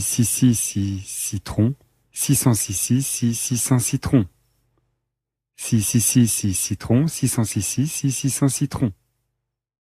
si si si citron, 606, six 600 citrons. si si si si citron, 606, six 600 citrons.